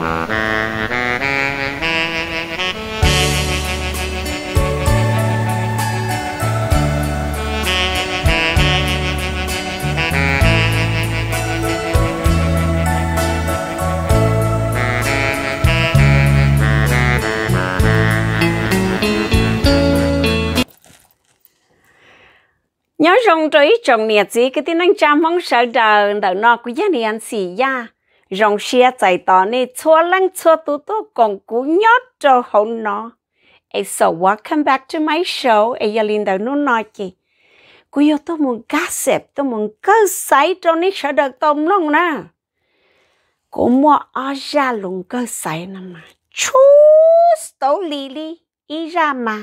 nhớ rong trời trồng nhiệt gì cái tiếng anh cha mong sợ đời đời nọ của gia đình xì ya rong xia chạy tỏ nè chua lăng chua tu tu còn cú nhót cho hậu nó. Ê so welcome back to my show. Ê giờ linh đầu nó nói chị. Cú yêu muốn gossip, tôi muốn cơ sấy cho nít sợ đợt tôm lông nè. Cú mua ở ra lùng cơ sấy nè mà. Chú tấu lì lì, ý ra mà.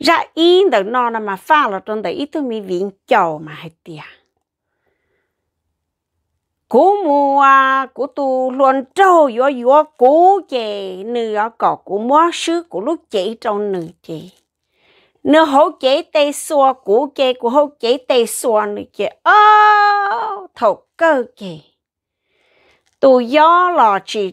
Ra yên đầu nó nè mà pha là trong đấy ít tôi mi viện chầu mà hay tiệt cú mua cú tu luôn trâu yo yo cú chị nửa cỏ cú mua sứ cú lúc chị trong nửa chị nửa hậu chị tê xua cú chị cú hậu chị tê xua nửa chị ô thầu cơ chị tu yo lò chị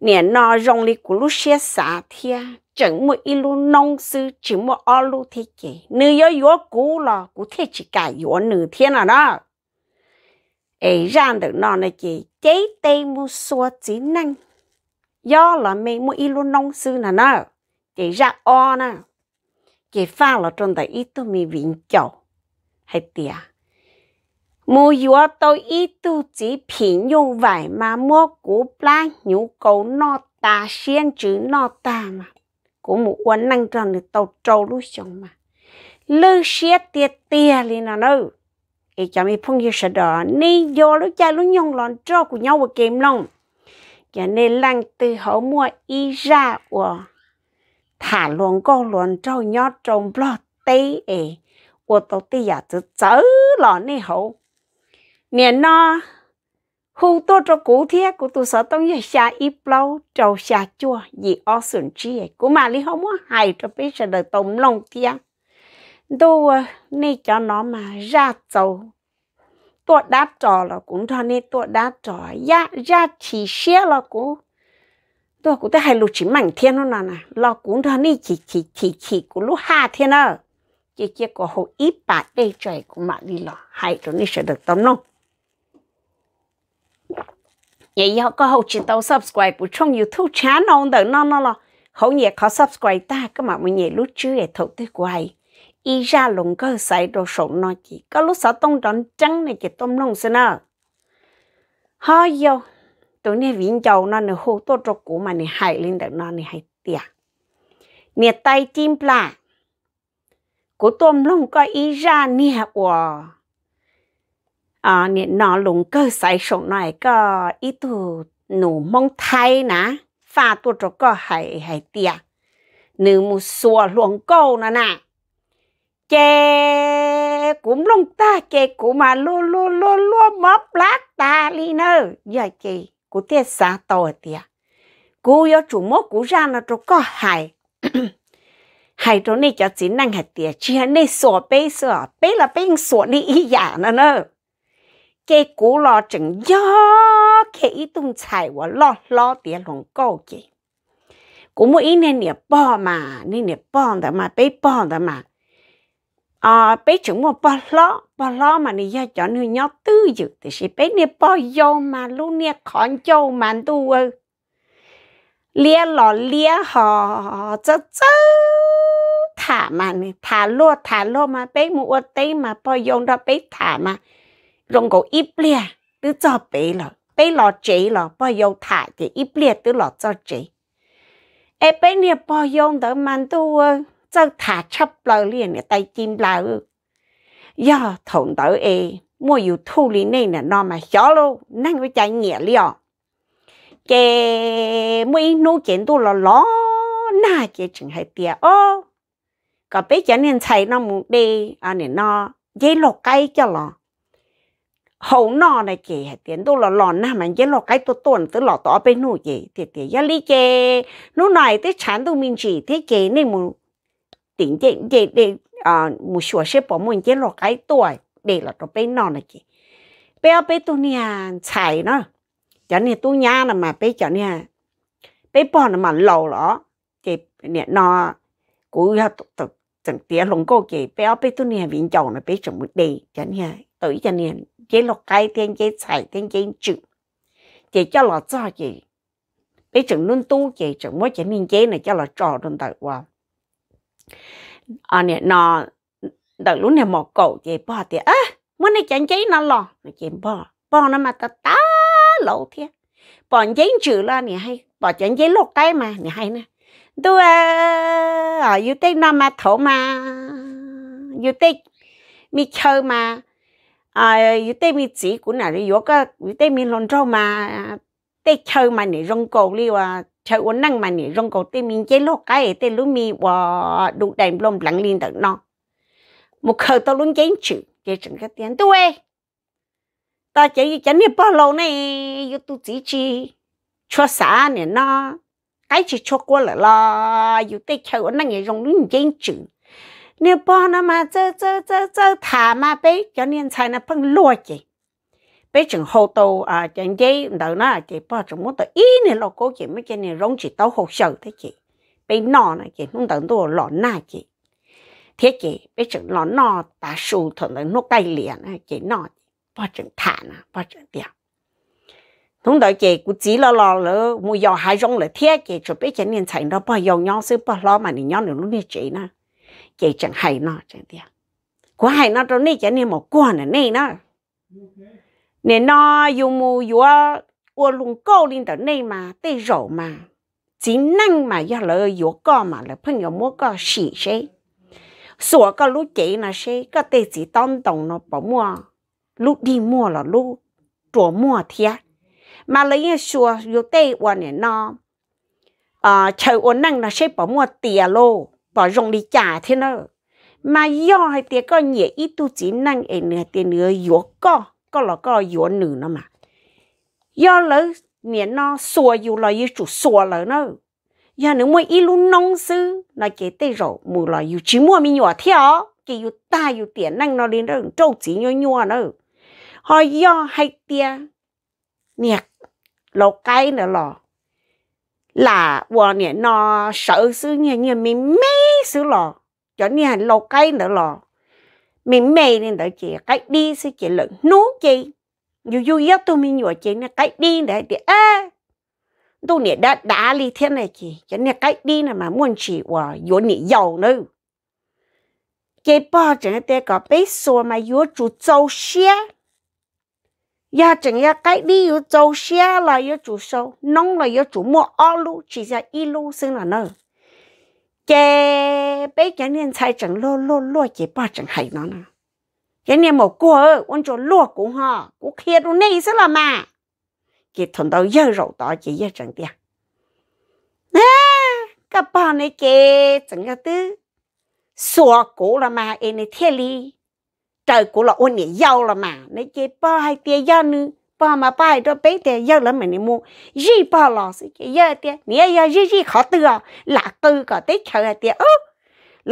nè nó rong li cú lúc xe xả thia chẳng mua ít lu nông sư chỉ mua ô lu thế chị nửa yo yo cú lò cú thế chỉ cả yo nửa thiên là đó ấy rằng được nó này chỉ chế tê mu số chỉ năng do là mình mu ilu nông sư nè nè chỉ ra o nè chỉ pha là trong đại ít tu mi vĩnh chầu hay tiệt mua yếu tôi ít tu chỉ phí dùng vải mà mua cú plá nhu cầu nó ta xiên chữ nó ta mà của một quán năng tròn được tàu trâu lúc chồng mà lư xia tiệt tiệt liền là nơi cái cho mi phong như sợ đó nên vô lúc cha lúc nhung lon cho của nhau một kiếm long. cho nên lăng từ hậu mua y ra của thả luôn cô luôn cho nhau trong lo tê ấy của tổ tê giả từ chớ lọ nè hổ. nè nó hù tô cho cụ thiết cụ tôi sợ tông như xa ít lâu trâu xa chua gì o sườn chi cụ mà lý hổ mua hài cho biết sẽ đời tôm lòng tiếng đu ờ, nè cho nó mà ra dầu tua đá trò là cũng cho nè tua đá trò ra dạ, ra chỉ xe là cũng tôi cũng thấy hai lũ chỉ mảnh thiên nó nè nè lo cũng thôi nè chỉ chỉ chỉ chỉ cũng lũ hà thiên à chỉ chỉ có hồ ít bạc đây trời cũng mạ đi lo hai rồi nè sẽ được tâm luôn vậy giờ có hồ chỉ tao subscribe của trong youtube channel đó nó nó là hậu nhẹ có subscribe ta cái mà mình nhẹ lũ chưa để thấu tới của ai ý ra lùng cơ xảy đồ sổ nó chỉ có lúc sáu tông đón trắng này chỉ tôm lông xin à ho yo tụi này vĩnh châu nó nè hô tô trọc cũ mà nè hại lên được nó nè hại tiệt nè tay chim pla của tôm lông có ý ra nè của à ờ, nè nó lùng cơ xảy sổ này có ý tụ nụ mong thay nè pha tô trọc có hại hại tiệt nữ một xùa luồng câu nè nè chè cũng lông ta chè cũng mà lô lô lô lô mập lát ta li nơ giờ chị cụ tiết xã tàu tiệt cụ yo chủ mốt cụ ra nó cho có hại hại cho nên cho chỉ năng hạt tiệt chỉ hạt nên sổ bê sổ bê là bê sổ đi ý giả nó nơ cái cụ lo chừng yo cái ý tung chạy và lo lo tiệt lòng câu chị cũng mỗi ý nên nè bò mà nên nè bò đó mà bê bò đó mà à bé chúng một bò ló bò ló mà này do cho nuôi nhỏ tư dự thì sẽ bé này bò vô mà luôn nè con châu mà tu ơ lia lò lia họ chớ chớ thả mà này thả lô thả lô mà bé mua tay mà bò vô đó bé thả mà rong cổ ít lia cứ cho bé rồi bé lò chế lò bò vô thả thì ít lia cứ lò cho chế ê bé này bò vô đó mà tu cho thả chấp lỡ liền tay chim lỡ do thổn đỡ ê mua dù thu lý là nó mà xó lô năng với chạy nghĩa liò chè mấy nô chén tu lò ló na chè chừng hai tia ô có bé chả nên chạy nó mù đi à nên nó dễ lò cây cho hậu nó này chè hai tiền tu lò lò na mà dễ lò cây tu tuần tới lò tỏ bên nô chè thì thì gia lý chè nô này tới chán tu mình chỉ thế chè nên mù tỉnh dậy dậy để à một số sẽ bỏ mình chế lọt cái tuổi để là tôi bên nó này chị bé bé tu nha chạy nó cho nên tu nha là mà bé cho nha bé bỏ là mà lâu đó chị nè nó cũng ha tập chẳng tiếc lòng cô chị bé bé tu nha viện chồng là bé chẳng một đi cho nha tới cho nên chế lọt cái thiên chế chạy thiên chế chịu chị cho lọt cho chị bé chẳng luôn tu chị chẳng muốn chị nên chế này cho lọt trò trong tại wow à nè nó đợt lúc này một cậu chị bỏ thì á muốn này chẳng cháy nó lò chị bỏ bỏ nó mà ta tá lẩu thế bỏ cháy chữ là nè hay bỏ chẳng cháy lột cái mà nè hay nè tôi ờ, ở yêu tết nó mà thổ mà yêu tết mi chơi mà à yêu tết mi chỉ cũng là yêu cái yêu tết mi lon trâu mà tết chơi mà nè rong cầu liu à chơi uống năng mà nỉ rong cổ tê mình chế lô cái tê lú mi và đủ đầy lông lặng lên được nó một khờ tao luôn chén chữ chế chẳng cái tiền tôi ta chế chẳng biết bao lâu này yêu tu chỉ chỉ cho xã nè, nó cái chỉ cho qua là lo yêu tê chơi uống năng rong luôn chén chữ nếu bao nó mà chơi chơi chơi chơi thả mà bé cho nên sai nó phân lúa chị bây chừng hậu tô à chẳng dây đầu nó à, chị bỏ trong mốt tàu ý này lo cố chị mấy cái này rong chị tàu hậu sợ thế chị bây nọ này chị không tưởng tôi lọ na chị thế chị bây chừng lọ nọ ta sù thuận nó nốt tay liền chị nọ bỏ chừng thản à bỏ chừng tiền thông đợi chị cứ chỉ lo lo lỡ mua dò hai rong là thế chị cho biết chẳng nên thành nó bỏ dò nhau xứ bỏ lo mà nhau nữa lúc này chị na chị chẳng hay nó chẳng tiền quá hay nó trong này chẳng nên một quan là này nó nè nó yêu mù yêu ô lùng câu lên tới này mà tê rổ mà chỉ năng mà yêu lỡ yêu co mà là phân yêu mua co xỉ xe sủa có lúc chế là xe có tê chỉ tông tổng nó bỏ mua lúc đi mua là lúc trổ mua thiệt mà lấy sủa yêu tê ô nè nó à chờ ô năng là xe bỏ mua tiền lô bỏ rong đi trả thế nữa mà do hay tiền có nhẹ ít tu chỉ năng ấy nè tiền nữa yếu co có là có yếu nữ nó mà do lỡ nè, nó xua yếu là yếu chủ xua lỡ nó giờ nếu mà ít luôn nông sư là chế tê rồi mù là yếu chỉ mua mình nhỏ theo cái yếu ta yếu tiền năng nó lên đó trâu chỉ nhỏ nhỏ nó họ do hay tia nè, lò cái nữa lò là vợ nè nó sợ sư nhẹ nhẹ mình mấy sư lò cho nè lò cái nữa lò mình mê nên đó chị cái đi sẽ chị lợn nú chị dù dù yếu tôi mình nhỏ chị nè cái đi để để à tôi nè đã đã li thế này chị cho nè cái đi là mà muốn chị và yếu nè giàu nữa chị bỏ chẳng để có bé số mà yếu chủ châu xe ya dạ chẳng ya cái đi yếu châu xe là yếu chủ sâu nông là yếu chủ mua ô lu chỉ ra ít lu sinh là nơi chế bây giờ nên sai chẳng lô lô lô chế ba chẳng hay nó nè chế nên một cô ơi con cho lô cũng ha cô kia đồ nấy sao là mà chế thằng đầu yêu rồi đó chế giờ chẳng đi à các bạn này chế chẳng cái thứ xóa cổ là mà anh này thiên lý trời cổ là anh này yêu là mà này chế ba hay tiếc giàu nữa bà mà bà đó bé thì giờ là mình mua gì bà lo gì giờ thì nè gì gì khó từ à là từ cả tết chờ thì ơ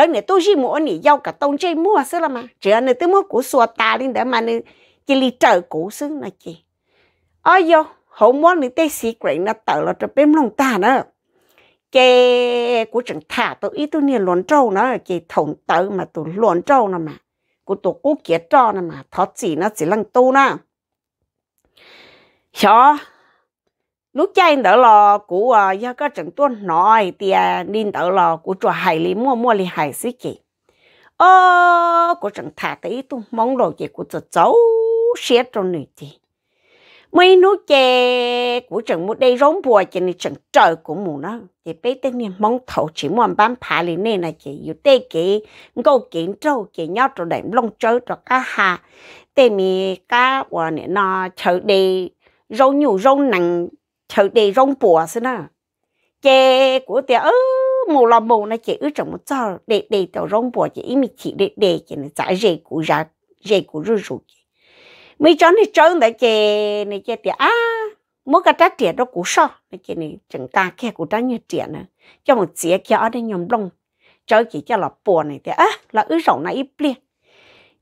này tôi gì mua nè giàu cả tông chơi mua xí là mà chỉ anh tôi mua củ sò ta lên để mà nè chỉ li chờ củ xí là chị ơi yo hôm mua nè tết secret là tờ là cho bên lòng ta nữa cái của chẳng thả tôi ít tôi nè luồn trâu nó cái thòng tớ mà tôi luồn trâu nó mà của tôi cố kiệt trò nó mà thoát gì nó chỉ lăng tu nó cho lúc chạy đỡ lò của ờ, à các có chẳng tuôn nói thì nên đỡ lò của cho hải lý mua mua lý hải sĩ kì ơ của chẳng thả tí tu mong đồ gì của cho cháu xé trong này chị, mấy nút chè của chẳng một đây rốn bùa chỉ này chẳng trời của mù nó thì bé tên này mong thầu chỉ muốn bán phá lý này là chị, yêu tê kì ngô kiến trâu kì nhau trong đệm lông chơi trò cá hà tê mi cá của này nó chơi đi rau nhiều rau nặng thầu để rong bùa xí na chè của tiệt ớ mù là mù na chỉ ước trong một giờ để để tàu rong bùa chỉ imi chỉ để để chỉ này giải rễ của ra rễ của rú rú mấy chó này trơn đại chè này chè tiệt à mỗi cái trái tiệt đó cũng so này chè này chẳng ta kia của trái như tiệt nữa cho một chĩa kia ở đây nhom đông chơi chỉ cho là bùa này tiệt à là ước rộng này ít liền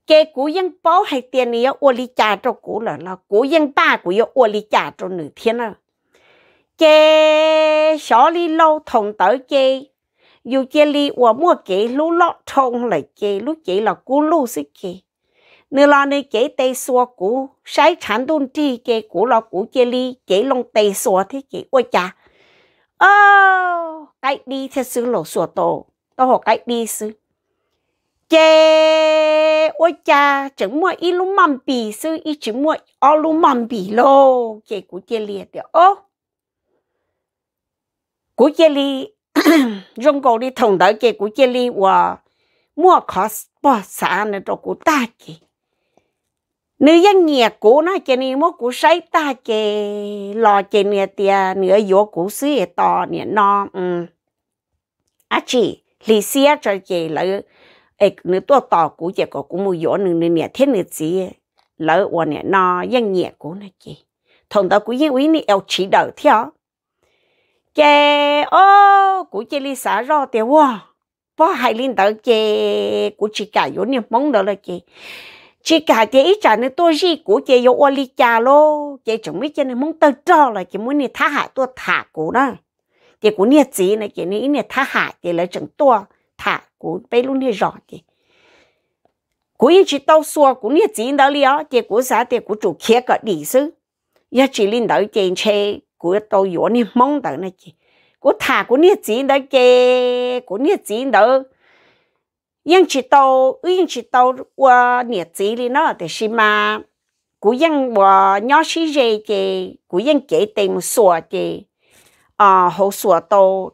cái cú yên bao hay tiền này ô lý trả cho cú là là cú yên ba cú yêu ô lý trả cho nửa thiên à cái xó lý lâu thông tới cái dù cái lì, ô mua cái lú lọ thông lại cái lú cái là cú lú xí cái nửa là nửa cái tây xua cú sai chán đun chi cái cú là cú cái lì, cái lông tây xua thế cái ôi cha, ơ, cái đi theo sư lộ sủa tổ tôi học cái đi sư chế ôi cha chẳng mua ít lúc mầm bì sư ít chỉ mua ô lúc mầm bì lô chế của chế liệt được ô của chế li rong cổ đi thùng đỡ chế của chế li và mua khó bỏ xa nữa cho của ta kì nữ dân nhà của nó chế ni mua của sấy ta chế lò chế nè tia nửa vô của sư to nè no ừ à chị lì xia cho chế lợi ai nữa tua tỏ cú chỉ có cú mua gió nữa nữa nè thế nữa gì lỡ qua nè nó dân nhẹ cú nè chị thằng tao cú dân quý nè eo chỉ đỡ theo chè ô cú chè li xả ro tiêu quá hai linh tớ chè cú chỉ cả gió nè mong đó là chị chỉ cả chè ít trả nữa tôi gì cú chè gió ô li chà lô chè chuẩn nè mong tớ cho là chị muốn nè thả hại tôi thả cú đó chị cú nè gì nè chị nè ít nè thả là chẳng tua thả cú bé luôn đi rõ kì, cú yên chỉ tao xua cú nhớ chỉ đó li á chỉ cú sao thì cú chủ kia cả đi sư ya chỉ linh đó chỉ chơi cú tao yếu ni mong đó này kì, cú thả cú nhớ chỉ đó chơi cú nhớ chỉ đó yên chỉ tao yên chỉ tao qua nhớ chỉ li nó thì xí mà cú yên, và nhỏ xí rê chê cú dân kể tìm sủa chê à ờ, hậu sủa tao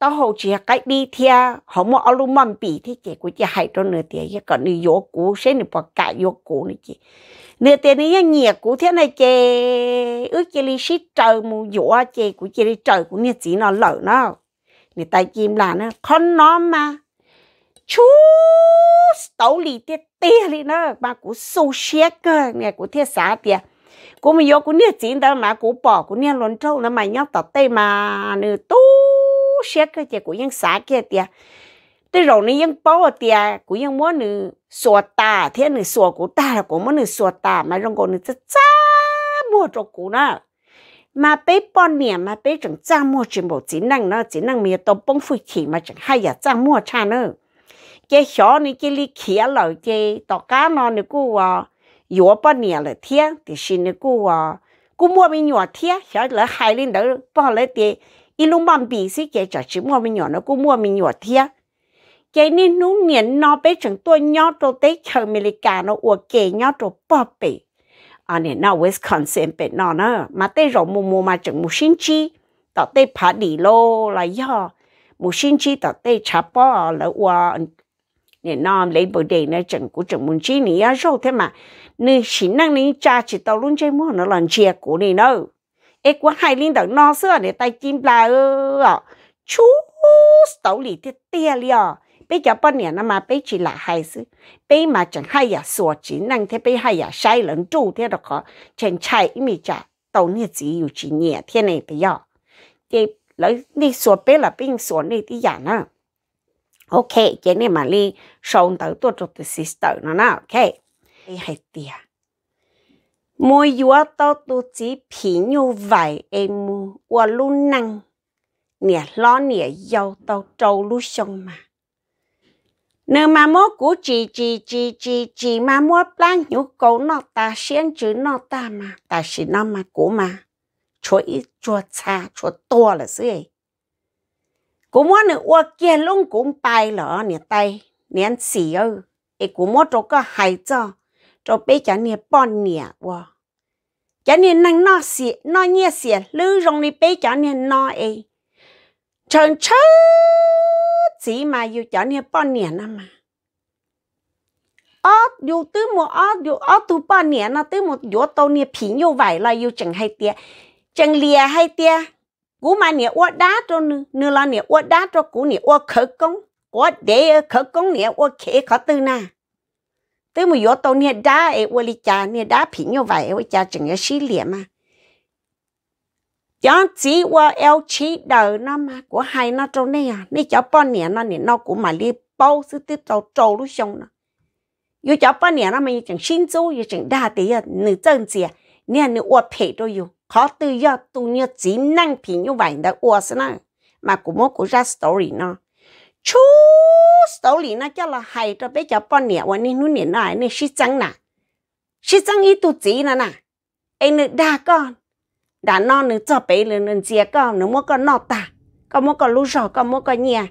tao hầu chỉ cái đi thia họ mua áo lông bì thế chị cũng chỉ hay cho nửa tiền chứ còn nửa gió cũ sẽ nửa bọc cả gió cũ này chị nửa tiền nửa nhẹ cũ thế này chị ước chị đi trời mù gió chị cũng chị đi trời cũng như chỉ nó lở nó người ta chim là nó con nó mà chú tấu lì tiết tia lì nó mà cũng sâu xe cơ nghe cũng thiết xá tiệt cũng mà gió cũng như chỉ đó mà cũng bỏ cũng như lon trâu nó mà nhóc tọt tay mà nửa tu xe cái tiệt cũng vẫn sáng cái tiệt tới rồi nó vẫn bao tiệt cũng vẫn muốn nữ sửa ta thế nữ sửa của ta là của món nữ sò ta mà rong còn nữ chả mua cho cụ nè mà bé bọn nè mà bé chẳng trang mua chuyện bộ chỉ năng nó chỉ năng mía tôm bông phui khỉ mà chẳng hay giờ trang à, à, mua cha nữa cái xó này cái ly khía lời cái tỏ cá à yếu bọn nè là thiệt thì xin nữa à cụ mua bên nhỏ thiệt xó là hai lên đó bỏ lấy tiền 一路忙比是给着只莫名鸟，个莫名鸟天。给你努年那被整多鸟都得全美利加了，我给鸟都八倍。啊，你那 Wisconsin 被那呢，嘛得让木木嘛整木星期，到得爬地咯来呀，木星期到得查包了我。你那 Labor Day 呢，整古整木星期你要肉的嘛，你是那你家去到 lunch 么那 lunch 过你呢？เอกว่าให้ลิงเดินนอเสื้อเนี่ยไต่จิ้มปลาเออชูสตอรี่ที่เตี้ยเลยอ่ะไปจับปนเนี่ยนะมาไปฉีหลาให้ซื้อไปมาจังให้ยาสวดจีนั่งเทไปให้ยาใช้หลังจู่เท่อก็เช่นใช้ไม่จ่าตอนนี้จีอยู่จีเนี่ยเท่านไปย่อเจ็บแล้วนี่สวดไป๋ล้วไปสวดนี่ที่อย่างนะโอเคเจนี่มาลีส่งเต๋อตัวจุดสิสเตอร์นะนะโอเคไปให้เตี้ย mỗi yua to tu chỉ phí như vậy em mua qua lu năng nè lo nè dâu tao trâu lu sông mà nếu mà mua cú chỉ chỉ chỉ chỉ chỉ mà mua plan nhu cầu nó ta xuyên chữ nó ta mà ta xin nó mà cú mà chỗ ít chỗ xa chỗ to là gì cú mua nữa qua kia luôn cũng bay lỡ nè tay nè xì ơi, ấy cú mua chỗ có hay cho cho bé chả nè bọn nè wa chả nè năng nó xì nó nhẹ xì lư rong nè bé chả nè nó ấy chẳng chớ chỉ mà yêu chả nè bọn nè nè mà ớt dù tứ một ớt dù ớt tu bọn nè nó tứ một dù tàu nè phí yêu vải là yêu chẳng hay tia chẳng lìa hay tia cú mà nè ua đá cho nửa là nè ua đá cho cú nè ua khởi công ua để khởi công nè ua khẽ khó tư na tôi một yếu tố nè đá ấy quên đi cha nè đá phí như vậy ấy cha chẳng cái xí liền mà chẳng chỉ qua eo chỉ đời nó mà của hai nó trong này à nè cháu bao nè nó nè nó cũng mà đi bao sự tiếp tục trâu lúc xong nó yêu cháu bao nè nó mình chẳng xin chú yêu chẳng đá thì à nữ chân gì à nè nữ uo phê đôi yêu khó từ giờ tu như chỉ năng phí như vậy đã uo sao mà cũng muốn cũng ra story nữa chú số lì nó cho là hay cho bé cho bọn nè วันนี้นู่นเนี่ยน่ะนี่ชิจังน่ะชิจังอีตุจีน่ะน่ะไอ้นึกด่าก่อนด่านอนนึกจะไปเลยนึกเจียก่อนนึกมัวก็นอตาก็มัวก็รู้จอก็มัวก็เนี่ย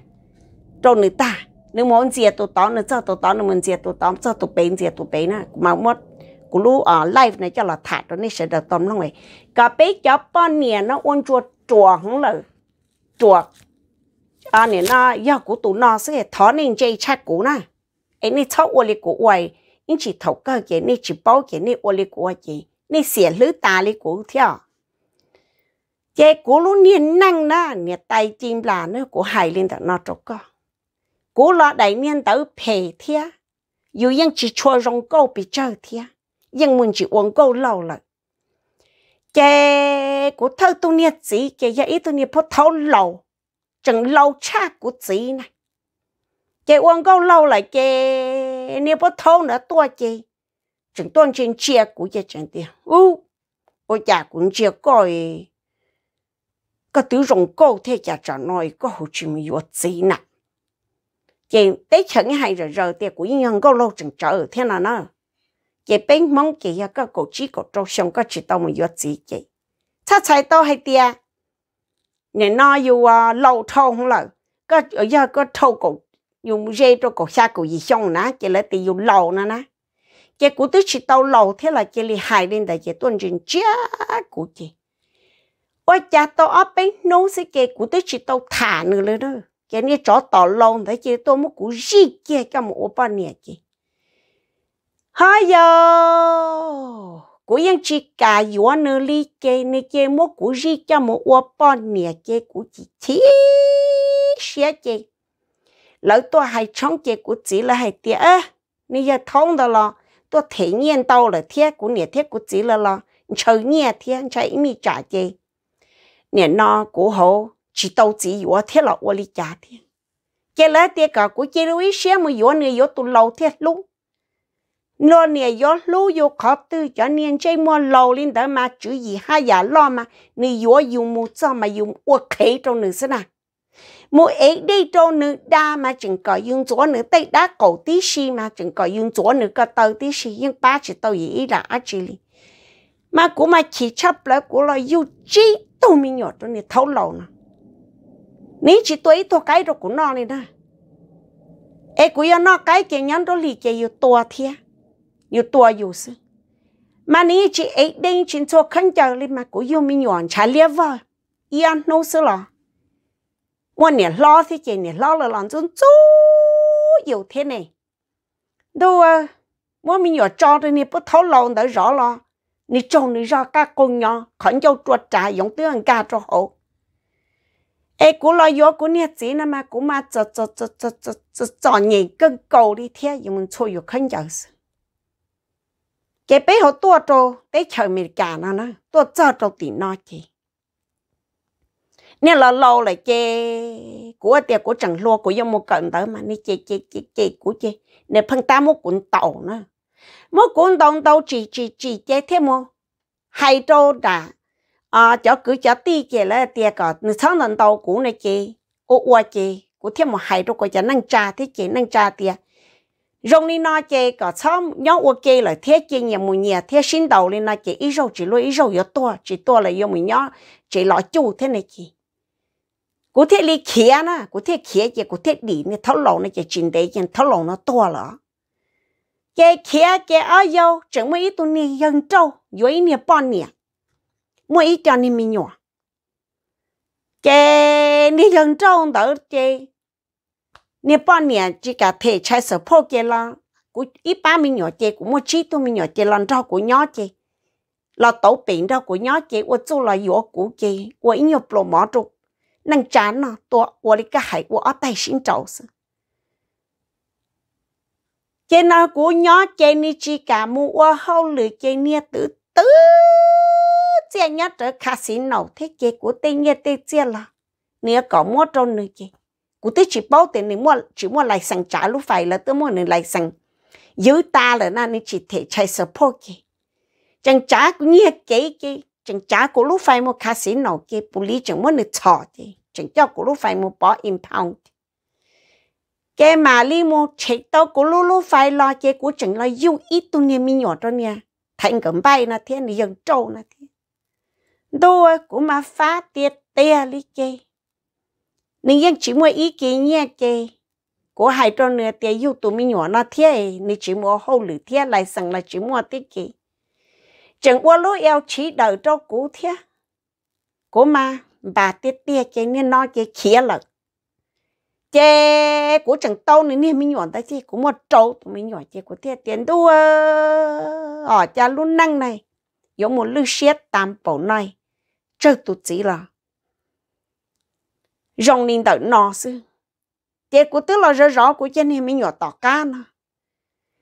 ตรงนึกตานึกมัวเจียตัวตอนนึกเจ้าตัวตอนนึกมันเจียตัวตอนเจ้าตัวเป็นเจียตัวเป็นน่ะมาหมดกูรู้อ่าไลฟ์เนี่ยจะละถ่ายตอนนี้เสด็จตอมลงไปก็ไปจับป้อนเนี่ยน้องอ้วนจัวจัวของเลยจัว ta nè na ya của tụ nó sẽ thọ nên chơi chắc cổ na anh đi cháu ô li cổ quay anh chỉ thấu cơ cái anh chỉ bảo cái anh ô li của chị anh xẻ lưỡi ta li cổ theo chế cổ luôn niên năng na nè tay chim là nữa cổ hài lên được nó trộn co, cổ lo đại niên tới phê anh chỉ chua rong câu bị chơi thia anh muốn chỉ uống câu lâu lại chế cố thâu tu niên gì chế ya ít tu niên phốt thâu lâu chẳng lâu cha của chị này cái uống câu lâu lại cái, nếu bắt thâu nữa tua chị chẳng tuân trên chia của chị chẳng đi. u ôi cha cũng chia coi cái tứ rồng câu thế cha trả nói có hồ chí minh yuột gì nè chị tế chẳng hay rồi rồi thì của nhân câu lâu chẳng trở thế nào nữa chị bên mong chị cái cổ chí cổ trâu xong cái chỉ tao mà yuột gì chị sao chạy tao hay tiền nè nó yêu lâu thâu không là có ở giờ có thâu cổ dùng dây cho cổ xa cổ gì xong nè chỉ là tự dùng lâu nè nè chị cũng tức chỉ tao lâu thế là chị li hại lên tại chị tuân trình chia của chị ôi cha tao ấp ấy nấu sẽ chị cũng tức chỉ tao thả nữa lên đó chị đi chó tỏ lâu thấy chị tôi muốn cú gì kia cho một ô ba nè chị hai giờ cú yên chỉ cả yếu nơ li chê nơ chê mô cú gì cho mô ô bò nè chê cú chỉ chí xé chê lỡ tôi hay trong chê cú chỉ là hay tía ơ nè giờ thông đó lo tôi thể nhiên tao là thiết cú nè thiết cú chỉ là lo chờ nhẹ thiết chờ ý mi trả nè nó cú hô chỉ tao chỉ yếu thiết là ô li trả thiết chê lỡ tía cả cú chê lưu ý xé mô yếu nè yếu tụ lâu thiết lúc nó nè yo lu yo khó tư cho nên chơi mua lâu lên đó mà chữ gì ha giả lo mà nì yo dùng mu cho mà dùng ô khế trong nữ xin à mu ấy đi trong nữ đa mà chừng có dùng chỗ nữ tây đá cổ tí xì mà chừng có dùng chỗ nữ có tàu tí xì nhưng ba chỉ tàu gì là á chỉ li mà của mà chỉ chấp lại của lo yêu chi tụ mình nhỏ trong này thấu lâu nè ní chỉ tuổi thua cái rồi của nó này nè ấy của nó cái kia nhắn đó lì kia yêu tua thiệt 有多有事。mà ní chỉ ấy đến chính cho khăn chờ lên mà cũng yêu mình nhọn chả liếc vào yên nấu sữa lò quan nè lo thì chị nè lo là làm chúng chú nhiều thế này mình nhỏ cho thì nè bất thấu lâu đã rõ con nhỏ khẩn châu chuột trả giống tiếng ca cho hộ ê cú lo gió cú nè chỉ nè mà cú mà chợ chợ chợ chợ chợ chợ nhảy cân cầu đi theo dùng mình thôi dùng khăn cái bé họ tua trâu té chờ mì cả nó nó tua cho trâu tỉ nó chị nên là lâu lại chế của tiệc của chẳng lo, của dòng một cận tới mà nên chế chế chế chế của chế nên phân ta một cuốn tàu nữa một cuốn tàu tàu chỉ chỉ chỉ chế thế mà hai trâu đã à cho cứ cho ti chế là tiệc cả nên sáng lần tàu của này chế ô ô chế của thế mà hai trâu của cho năng trà thế chế năng trà tiệc rong lên nó chơi cả xong nhau ô chơi là thế chơi nhà mù nhà thế sinh đầu lên nó chơi ít rau chỉ lôi ít rau yếu to chỉ to là yếu mù nhỏ chỉ lọ chu thế này chị cụ thể li kia na cụ thể kia chơi cụ thể đi nè thấu lồng nó chơi chín đấy chơi thấu lồng nó to là chơi kia chơi ở đâu chẳng mấy tụi nè dân trâu dưới nè ba nè mỗi ít cho nè mình nhỏ chơi nè dân trâu đâu chơi 你半年这个腿才是破结了，我一般没鸟结，我么几都没鸟结，让照顾鸟结，老头病照顾鸟结，我做了药骨结，我因有不毛住，能站呢多，我的个海我要带心找死。cái nó của nhỏ chơi ni chỉ cả mua qua hậu lửa chơi nia tự tự chơi nhá trở casino thế chơi của tên nia tên chơi là có mua trong nữa chơi cụ tí chỉ bao tiền nên mua chỉ mua lại sang trả lúc phải là tôi mua này lại sang giữ ta là na nên chỉ thể chạy support kì chẳng trả cũng như cái cái chẳng trả của lúc phải mua cá sĩ nào kì bù lý chẳng mua này thọ thì chẳng cho của lúc phải mua bỏ impound cái mà li mua chạy tao của lúc lúc phải lo cái của chẳng lo yêu ít tu niệm mi nhỏ đó nha thành cẩm bay na thế này dần trâu na thế đôi của mà phát tiệt tiệt li kì nên dân chỉ mua ý kiến nhé kì có hai trò nữa thì yêu tụi mình nhỏ nó thế nên chỉ mua hậu lử thế lại sẵn là chỉ mua thế kì chẳng qua lối eo chỉ đợi cho cũ thế của mà bà tiết tia cái nên nó cái khía lợt chê của chẳng tâu nên nên mình nhỏ ta chi của một trâu tụi mình nhỏ chê của thế tiền đua ở cha luôn năng này giống một lưu xiết tam bổ này chơi tụi chỉ là rong ninh tự nọ sư tiệt của tức là rõ rõ của chân em mới nhỏ tỏ cá nó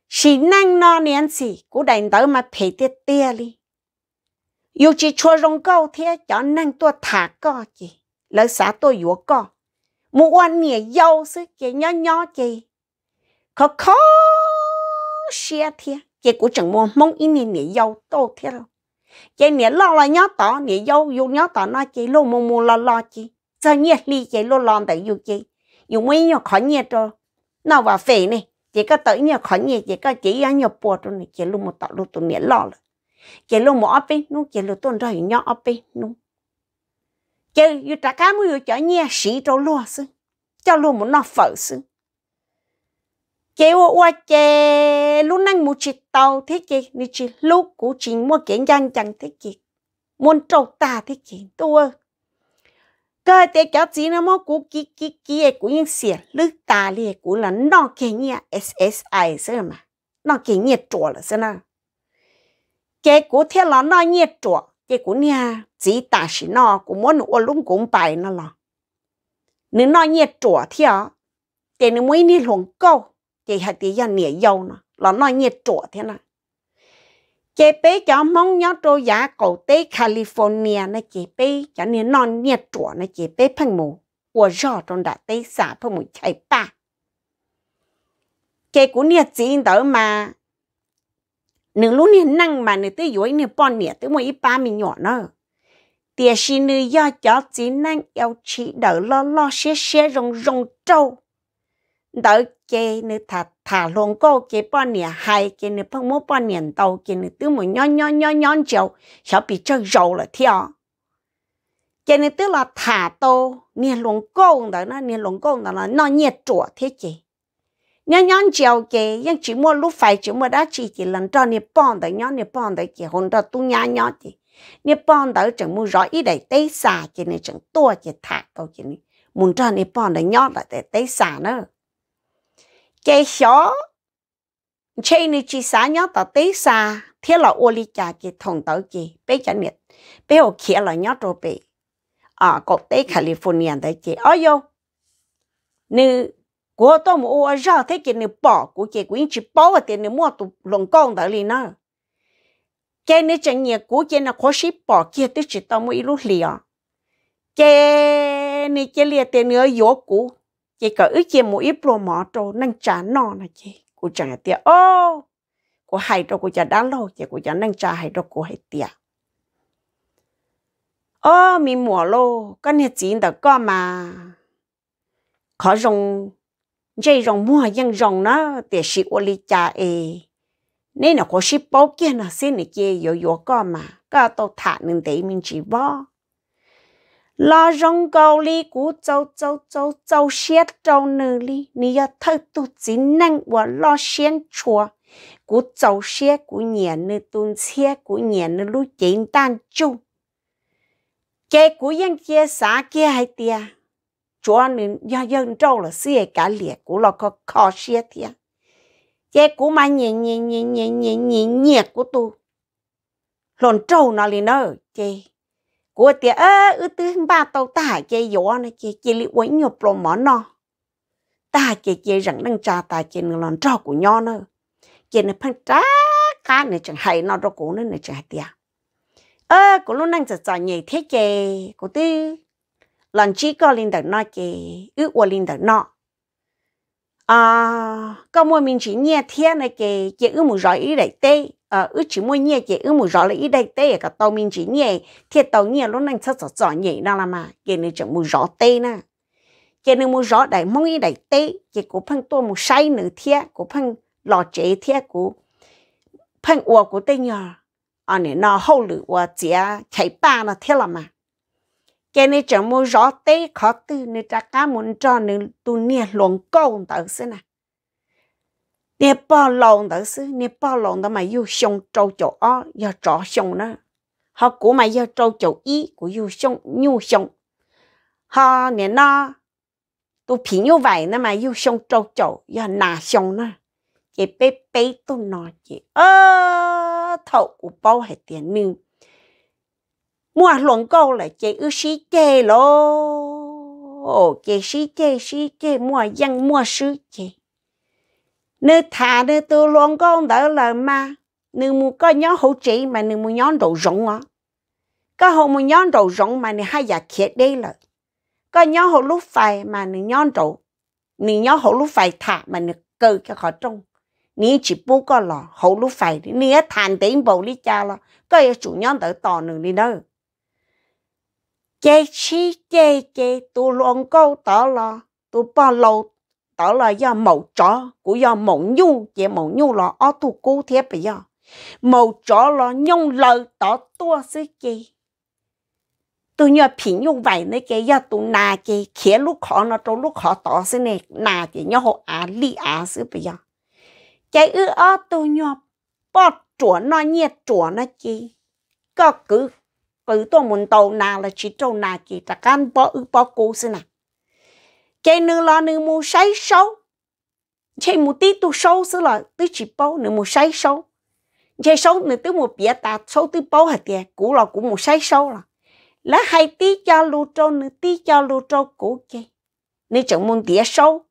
chỉ năng nó nén gì của đành tớ mà phải tiết tia đi yêu chỉ cho rong câu thế cho năng tôi thả co chị lỡ xã tôi dũa co mua quan nè dâu sư chị nhỏ nhỏ chị khó khó xe thế chị của chẳng muốn mong ý nè nè dâu tô thế đâu chị nè lo là nhỏ tỏ nè dâu dù nhỏ tỏ nó chị luôn mong mong lo lo chị cho nhẹ lý chế lô lon tại dù chế dù mấy nhỏ khó nhẹ cho nó và phê này chỉ có tới nhỏ khó nhẹ chỉ có chỉ ăn nhỏ bò cho này chế lô một tạo lô tụ nhẹ lo rồi chế lô một ấp nó chế lô tôn rồi nhỏ ấp nó chế dù trả cá mới cho nhẹ sĩ cho lô sư cho lô một nọ phở sư chế ô ô chế lúc năng một chị tàu thế chế ni chị lúc của chị mua kiện gian chẳng thế chị muốn trâu ta thế chị tôi cái tế cháu chỉ nó mò cú kí kí kí cú yên xỉa lư ta li cú là nó kê nhia SSI sơ mà nó kê nhia trọ là sơ cái cú là nó nhia trọ cái cú nhia chỉ ta xí nó cú muốn ô lung cũng bài nó là nếu nhia trọ thì à nó mới nhia lồng câu thì hạt thì ra nhia dâu nó là nó nhia trọ thế nào chế bé cho mong nhớ trâu giá cổ tế California nó chế bé cho nên non nhiệt chùa nó chế bé phân mù của rõ trong đã tế xa phân mù chạy ba cái của nhiệt gì đó mà nửa lúc nhiệt năng mà nửa tới dưới nhiệt bọn nhiệt tới một ba mình nhỏ nó tiền xin nửa do cho chỉ năng yêu chỉ đỡ lo lo xé xé rong rong trâu đỡ cái nữ thả thả lồng cô cái bao nhiêu hay cái nữ phong mốt bao nhiêu đầu cái nữ tư một nhon nhon nhon nhon chiều cháu bị chơi rầu là theo cái nữ tư là thả tô nè lồng cô đó nó nè lồng cô đó là nó nhiệt chùa thế chị nhon nhon chiều cái nhưng chỉ mua lúc phải chỉ mua đã chỉ chỉ lần cho nè bòn đấy nhon nè bòn đấy chị hồn đó tu nhá nhó chị nè bòn đó chẳng mua rõ ý đấy tây xà cái này chẳng tua chị thả tô cái này muốn cho nè bòn đấy nhon là để tây xà nữa chế xó chế ni chi xá nhớ tao tí xa thế là ô li chà chị thùng tới chị bé chả nhiệt bé hồ ờ, kia là nhớ rồi bé à cậu tế California đấy chị ôi yo nữ của tôi mua ô ra thế chị nữ bỏ của chị quyến chỉ bỏ và tiền nữ mua tụ lồng con tới liền nữa cái nữ chẳng nhiệt của chị là khó ship bỏ kia tới chỉ tao mua ít lúc liền cái nữ cái liền tiền nữ yếu cũ chị có ước chị một ít bùa mỏ trâu nâng trả nọ nè chị cô chẳng tiệt ô cô hay đâu cô chả đã lâu chị cô chả nâng trả hay đâu cô hay tiệt ô mi mỏ lô con nhà chị đã có mà khó rong dây rong mua dân rong nó tiệt sĩ ô li cha e nên là cô ship bao kia là xin này kia yếu yếu có mà có tàu thả nên để mình chỉ bao lo rong câu li cú châu châu châu châu xiết châu nữ li ni ya thơ tu chỉ năng và lo xiên chùa cú châu xiết cú nhẹ nữ tuôn xiết cú nhẹ nữ lu chính tan chu kê cú yên kia xã kia hay tia chúa nữ ya yên trâu là xì cả liệt cú lo có khó xiết tia kê cú mà nhẹ nhẹ nhẹ nhẹ nhẹ nhẹ nhẹ của tu lòn trâu nó li nơ kê của tia ơ ư tư ba tàu ta chơi gió này chơi chơi li uốn nhộp lộn mỏ nó ta chơi chơi rằng đang cha ta chơi người lon trò của nhau nữa chơi nó phăng trá cá này chẳng hay nó đâu cũng nên chẳng hay tia ơ của lúc đang chờ chờ nhảy thế chơi của tư lần chỉ có linh đẳng nó chơi ư của linh đẳng nó à có mua mình chỉ nghe thế này chơi chơi ư một rồi ý đấy tê ờ chỉ mua nhẹ chỉ ư mua rõ là ít đây tê cả mình chỉ nhẹ thiệt tàu này sắp sắp rõ nhẹ đó là mà cái này chẳng mua rõ tê nè cái này mua rõ đại mong ít đại cái của phăng tua mua say nữa thiệt của phăng lò chế thiệt của phăng uo của tê nhờ à này nó hậu lử uo chỉ chạy ba nó thiệt là mà cái này chẳng mua rõ tê khó tư nên ta cá muốn cho nên tu nia luồng câu tàu xí này 你包龙的是，你包龙的嘛有胸周九二要找胸呢，好古嘛要周九一古有胸牛胸，好你呢，都皮牛 vậy 呢嘛有胸周九要拿胸呢，也被被都拿去，呃，头古包还点牛，mua lồng câu là chơi ư sĩ chơi lo, chơi sĩ chơi sĩ chơi mua dân mua sứ chơi nếu thả nếu tu luôn con đỡ lời mà nếu mu có nhóm hỗ trợ mà nếu mu nhóm đồ rộng á có hồ mu nhóm đồ rộng mà nếu hai giả kia đây là có nhóm hồ lúc phải mà nếu nhóm đồ nếu nhóm hồ lúc phải thả mà nếu cơ cho họ trông nếu chỉ bố có lò hồ lúc phải nếu thàn tiền bầu lý cha là có chủ nhóm đỡ tỏ nữa đi đâu chế chi chế chế tu luôn câu tỏ lò tu bỏ lâu đó là do mẫu chó của do mẫu nhu chỉ mẫu nhu là ở thủ cố thế bây giờ mẫu chó là nhung lời đó tua sẽ kì tôi nhớ phí như vậy nên cái giờ tôi nà cái kia lúc khó nó trong lúc khó đó sẽ này nà cái nhớ họ à li à sẽ bây giờ cái ư ở tôi nhớ bỏ chỗ nó nhiệt chỗ nó chi có cứ cứ tôi muốn tàu nà là chỉ tàu nà kì ta can bỏ ư bỏ cố sẽ nào cái nương lo nương mua say sâu chơi một tí tu sâu xứ là tứ chỉ bao nương mua say sâu chơi sâu nương tứ một bia ta sâu tứ bao hạt tiền cũ là cũng một say sâu là lá hay tí cho lu trâu nương tí cho lu trâu cũ chơi nương chẳng muốn tía sâu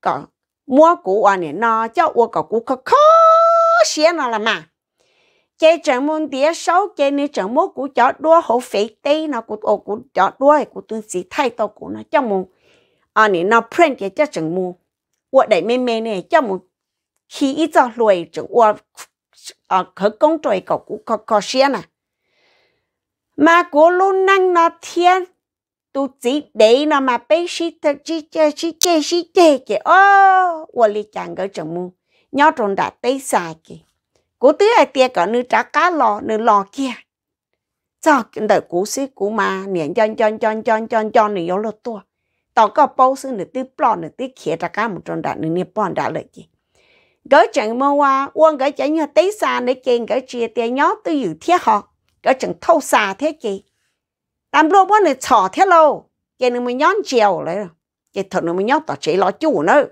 còn mua cũ à nè nó cho uo cậu cũ khó khó xé nó là mà chơi chẳng muốn tía sâu chơi nương chẳng muốn cũ cho đua hậu phế tây nó cũ ô cũ cho đua cũ tuân sĩ thay tao cũ nó chẳng muốn à nè nó print cái cho chừng mu 我哋妹妹呢，要么起一早来就我啊，去工作一个个个些呢。mà cố lúc năng nó thiên tu chỉ để nó mà bé sĩ chỉ chê sĩ chê sĩ chê kì ô ô lì chàng gỡ chồng mu nhỏ tròn đã tây xa kì cố tứ ai tia cả nữ trả cá lò nữ đời cố sĩ cố mà niệm chon chon chon chon chon chon nữ yếu lột tao có bao sư nữa tư bỏ nữa tư khía ra cá một trong đạn nữa nè bọn đã lợi gì gỡ chẳng mơ qua quân gỡ chẳng như tế xa nữa kèn gỡ chia tiền nhó tư dự thiết họ gỡ chẳng thâu xa thế kì làm lô bọn này trò thế lâu kẻ nữa mới nhón chiều lại rồi kẻ thật nữa mới nhón tỏ chế lo chủ nữa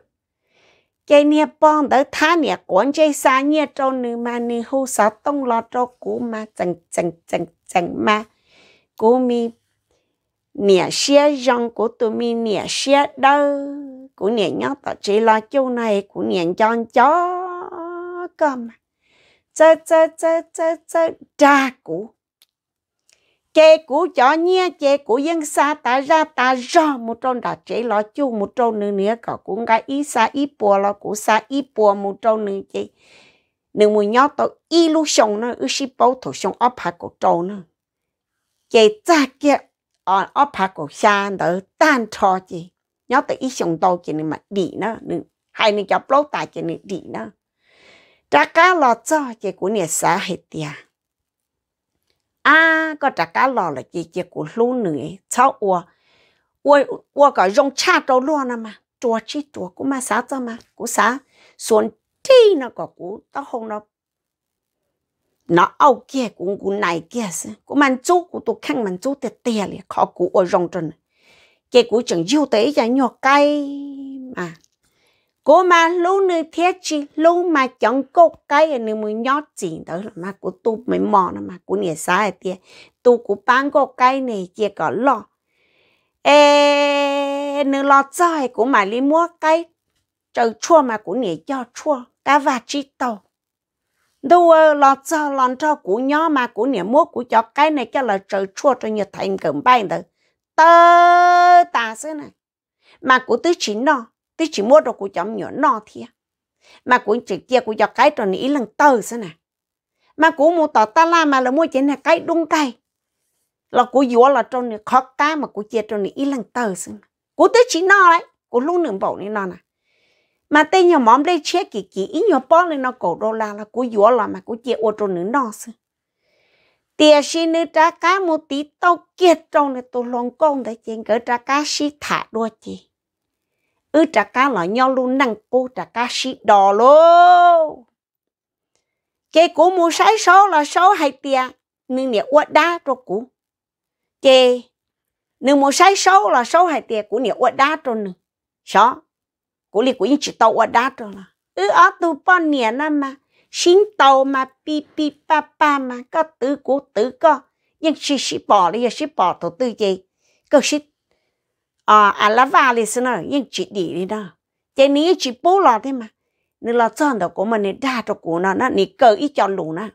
kẻ nè bọn đỡ tha nè quán chế xa nhẹ trâu nữ mà nữ hô sáu tông lọ trâu cú mà chẳng chẳng chẳng chẳng mà cú mi nè xe rong của tôi mình nè xe đâu của nè nhóc tao chỉ là chỗ này của nè cho chó cơm chơi chơi chơi chơi chơi cha của chê của chó nhé chê của dân xa ta ra ta ra một trâu đã chế lo chu một trâu nữa nữa cả cũng cái ý xa ít bùa là cũng xa ít bùa một trâu nữa chị nếu muốn nhớ tao illusion nó nữa ít bảo thủ sống áp hạ của trâu nữa chê cha kia ở ờ, ở xa đỡ tan cho chị nhớ tới ít sống đâu chị mà đi nó hay nên cho bố ta chị đi nó trả cá lò cho chị của nhà xã hết tiền à có trả cá lò là chị chị của lũ nữ cháu ua ua ua có dùng cha đâu luôn nè mà chùa chi chùa của mà xã cho mà của xã xuống chi nó có của tao không nó nó ao kia cũng cũng này kia chứ cũng mình chú cũng tôi khăn mình chú tiền tiền liền khó cũng ở rong trơn, cái cũng chẳng yêu tới giờ nhỏ cây mà cô mà lâu nữa thiết chi lâu mà chẳng có cây nữa mới nhót gì đó là mà của tôi mới mò nó mà của nhà xã thì tôi cũng bán có cây này kia có lo ê nữa lo chơi của mà đi mua cây trời chua mà của nhà cho chua cá và chi tàu đâu ờ, lọt cho lọt cho cú nhỏ mà cú niệm mua cú cho cái này cho là trời chua cho nhiệt thành cầm bay được tơ tà thế này mà cú tứ chỉ no tứ chỉ mua đồ cú cho nhỏ no thia mà cú chỉ kia cú cho cái cho ý lần tơ thế này mà cú mua tỏ ta la mà là mua chỉ này cái đúng cái là cú dúa là trong này khó cá mà cú chia cho này ý lần tơ thế này cú tứ chỉ no đấy cú luôn nửa bảo này no này mà tên nhỏ mắm đây chết kì kì ít nhỏ bó lên nó cổ đô la là cú dúa là mà cú chị ô trôn nữ nó sư Tiề xin nữ trả cá một tí tao kia trong này tôi lòng công để chèn cỡ trả cá xí thả đua chị ư trả cá là nhau luôn năng cô trả cá xí đò luôn. chị cũng mua sái số là số hai tiề, nhưng nè uất đá cho cũ chị nếu mua sái số là số hai tiề của nè uất đá cho nữa số cô li của chỉ tàu ở đá rồi là ư ở tu bao nhiêu năm mà xin tàu mà pi pi pa pa mà có tứ cố tứ có nhưng chỉ chỉ bỏ đi chỉ bỏ tổ tư gì có chỉ à à lá va đi xin nữa nhưng chỉ đi đi đó chỉ ní chỉ bố lọ thế mà nên là chọn đồ của mình nên đa đồ của nó nó nên cờ ít chọn đủ nè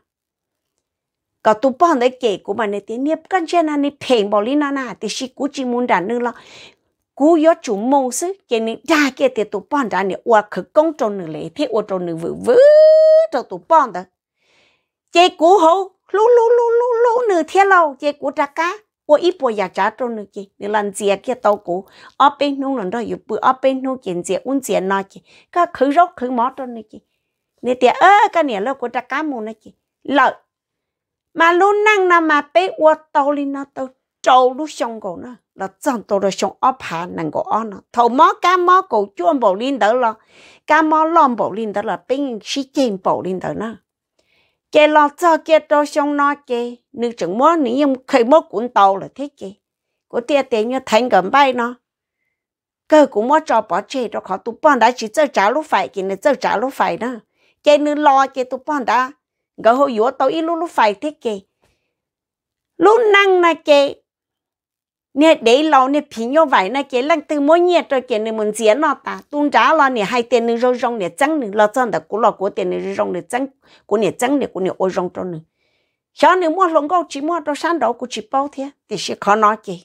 có tu bao nhiêu kể của mình nên tiếng nếp căn chân này phèn bỏ đi nó nè thì chỉ cú chỉ muốn đàn nên là cú yếu chủ mông sư cái này ra cái tiền tụ bọn ra này qua khử công trong nửa lễ thê, qua trong nửa vự vứ trong tụ bọn đó chế cú hậu lú lú lú lú lú nửa thê lâu chế cú ra cá qua ít bồi giả trả trong nửa chế nửa lần chế cái tàu cú ở bên nông lần đó yếu bự ở bên nông chế chế uốn chế nói chế các khử rốt khử mỏ trong nửa chế nửa tiền ơ cái này lâu cú ra cá mù nửa chế lợi mà luôn năng nà mà bé qua tàu lì nó tàu trâu lúc xong cổ nó là chẳng tổ là xong ốp hạ nàng cổ ốp nó thầu má, cá má cổ chuông bộ linh đó là cá má lon bộ linh đó là bên sĩ chim bộ linh đó nó cái lo cho chê trâu xong nó chê nữ trưởng mó nữ nhưng khởi mó cuốn tàu là thế chê của tia tiền như thành cầm bay nó cơ cũng mó cho bỏ chê đó khó tụ bọn đã chỉ chơi trả lúc phải cái này chơi trả lúc phải đó cái nữ lo cái tụ bọn đã gỡ hồ yếu tàu ít lúc lúc phải thế kì lúc năng là cái nè để lâu nè phí nhau vậy nè cái lăng từ mỗi nhẹ rồi cái nè muốn diễn nó ta tuôn trả lo nè hai tiền nè rong rong nè trắng nè lo chân đã cố lo cố tiền nè rong nè trắng cố nè trắng nè cố nè ô rong cho nè cho nè mua lông gạo chỉ mua đồ sản đó cố chỉ bao thế thì sẽ khó nói kì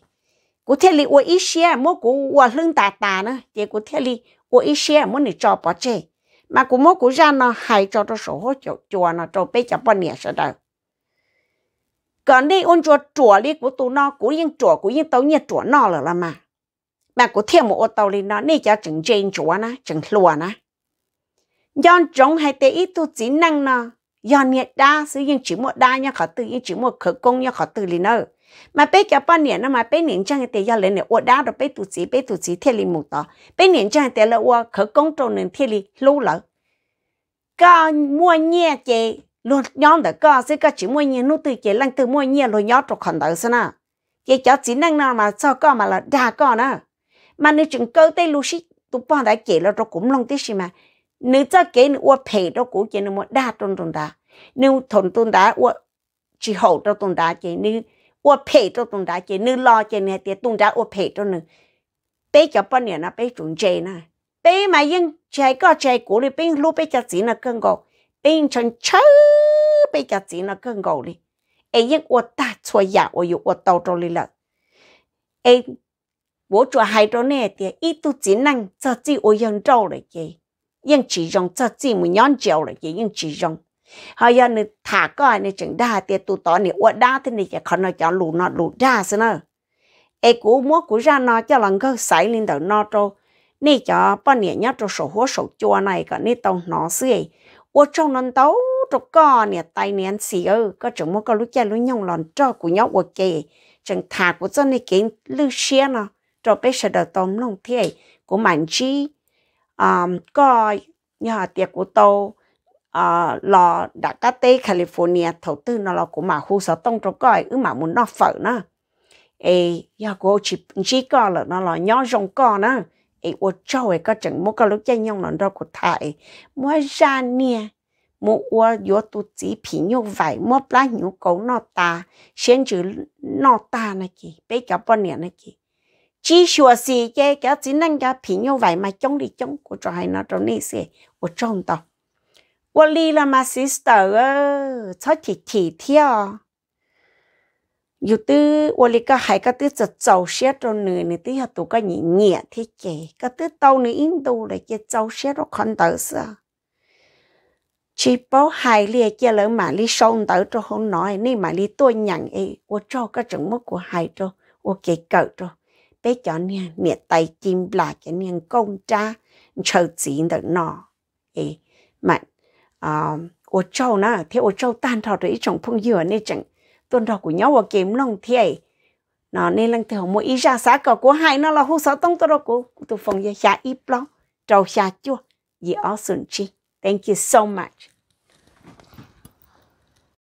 cố thế li ô ít xe mua cố ô lưng tà tà nữa chỉ cố thế li ô ít xe mua nè cho bỏ chê mà cố mua cố ra nó hai cho nó sổ hỗ trợ chùa nó cho bé cho bao nhiêu sao đâu còn đi ôn chùa chùa đi của tụ nó cũng yên chùa cũng yên tàu nhiệt chùa nó là là mà mà cũng thêm một ô tàu đi nó nè cho chừng trên chùa nó chừng lùa nó do chúng hay tế ít tu chính năng nó do nhiệt đa sử yên chỉ một đa nha khó tự yên chỉ một khởi công nha khó tự lý nó mà bây giờ bao nhiêu nó mà bé niệm trang tế yon lên nè ô đa rồi bây tu chỉ bây tu chỉ thiên lý một đó bé niệm trang tế là ô khởi công trong nên thiên lý lũ lợ còn mua nhẹ chị luôn nhóm đã có sẽ có chỉ mua nhiều nút từ chế lăng từ mua nhiều rồi nhóm trong khoản đó xem nào cái cháu chỉ năng nào mà sao có mà là đa có nữa mà nếu chừng cơ tây lúc xí tụ bỏ đại chế là rồi cũng long tiếc xí mà nếu cho kế nếu uo phê đó cũng chế nếu mua đa trong trong đa nếu thôn trong đa uo chỉ hậu trong trong đa chế nếu uo phê trong trong đa chế nếu lo chế này thì trong đa uo phê trong nữa bé cháu bao nhiêu nó bé chuẩn chế nè bé mà yên chạy có chạy của thì bé lúc bây giờ chỉ là cơn gọt bên chân chớ bây giờ chỉ nó cơn gầu đi ấy những ô ta chua giả ô yu ô tàu bố chua hai trâu nè thì ít tu chỉ năng cho chỉ ô yên trâu lại kì chỉ rong cho chỉ một nhón chiều lại kì chỉ rong họ giờ nè thả coi nè chừng thì tu tỏ nè ô đa thì nè chỉ còn nó cho lù nó lù đa xí nữa ấy cú múa cú ra nó cho lần lên đầu nó trâu nè cho bao nhiêu nhát trâu sổ hố sổ chua này cả nè tông nó xí 我 trong lần đầu cho con nè tay nè xì ơ có chỗ mua con lúc cha lúc nhông lòn cho của nhau của kề chẳng thà của dân này kiến lưu xe nó cho bé sợ đầu tôm lòng thế của mạnh chi um, à, coi nhà tiệc của tôi à, lò đã cá tê California thầu tư nó là của mà khu sở tông trong coi ứ mà muốn nó phở nó ê giờ cô chỉ chỉ có là nó là nhỏ rong co nó ấy ô cháu ấy có chẳng mua cái lúc chơi nhông nó đâu của thầy mua ra nè mua ô yo tu chỉ phim như vậy mỗi lá nhiều cầu nó ta xem chữ nó ta này kì bây cả bao nhiêu này kì chỉ số gì cái cái chỉ năng cái phim như vậy mà chống đi chống của trò hay nó trong này sẽ ô châu tao ô ly là mà sister ơ cho chị chỉ theo อยู่ตื้อวลิก็หายก็ตื้อจะเจ้าเสียตรงนึงนี่ตื้อตัวก็หนีเงียที่เจก็ตื้อเต้านี่อินดูเลยเจเจ้าเสียรคันเตอร์ซะชีปอหายเลียเจเลยมาลีส่งเตอร์ตรงหนน้อยนี่มาลีตัวหยั่งเอว่าเจ้าก็จังมกว่าหายตัวว่าเกเกิดตัวเป๊ะจอนเนี่ยเนี่ยไตจิมปลาแกเนี่ยกงจ้าเชิดสีเตอร์นอเอมันอ่าว่าเจ้านะที่ว่าเจ้าต้านทอดอีจงพงเยอะนี่จัง tuần đầu của nhau và kiếm lòng thiệt nó nên là theo một ý ra xã cầu của hai nó là hú sáu tông tôi đó của tôi phòng gia xã ít lo trâu xã chua gì ở sườn chi thank you so much